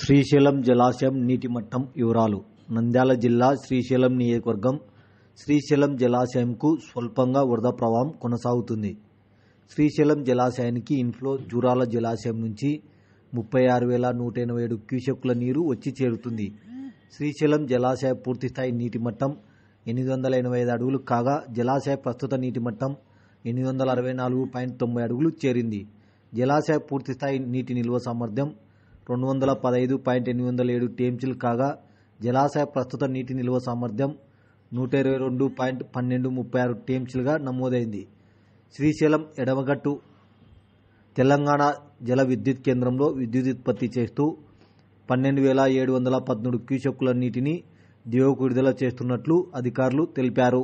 శ్రీశైలం జలాశయం నీటి మట్టం వివరాలు నంద్యాల జిల్లా శ్రీశైలం నియోజకవర్గం శ్రీశైలం జలాశయంకు స్వల్పంగా వరద ప్రవాహం కొనసాగుతుంది శ్రీశైలం జలాశయానికి ఇన్ఫ్లో జూరాల జలాశయం నుంచి ముప్పై ఆరు వేల నూట ఎనభై ఏడు క్యూసెక్కుల నీరు వచ్చి చేరుతుంది శ్రీశైలం జలాశయ పూర్తిస్థాయి నీటి మట్టం ఎనిమిది వందల ఎనభై ఐదు అడుగులు కాగా జలాశయ ప్రస్తుత నీటి మట్టం ఎనిమిది వందల అరవై నాలుగు పాయింట్ తొంభై అడుగులు చేరింది జలాశయ పూర్తిస్థాయి నీటి నిల్వ సామర్థ్యం రెండు వందల పదహైదు పాయింట్ ఎనిమిది వందల ఏడు టీఎంసీలు కాగా జలాశయ ప్రస్తుత నీటి నిల్వ సామర్థ్యం నూట ఇరవై రెండు పాయింట్ పన్నెండు ముప్పై ఆరు టీఎంసీలుగా నమోదైంది శ్రీశైలం ఎడమగట్టు తెలంగాణ జల విద్యుత్ కేంద్రంలో విద్యుత్ ఉత్పత్తి చేస్తూ పన్నెండు వేల ఏడు వందల పద్మూడు క్యూసెక్కుల నీటిని దిగువకు విడుదల చేస్తున్నట్లు అధికారులు తెలిపారు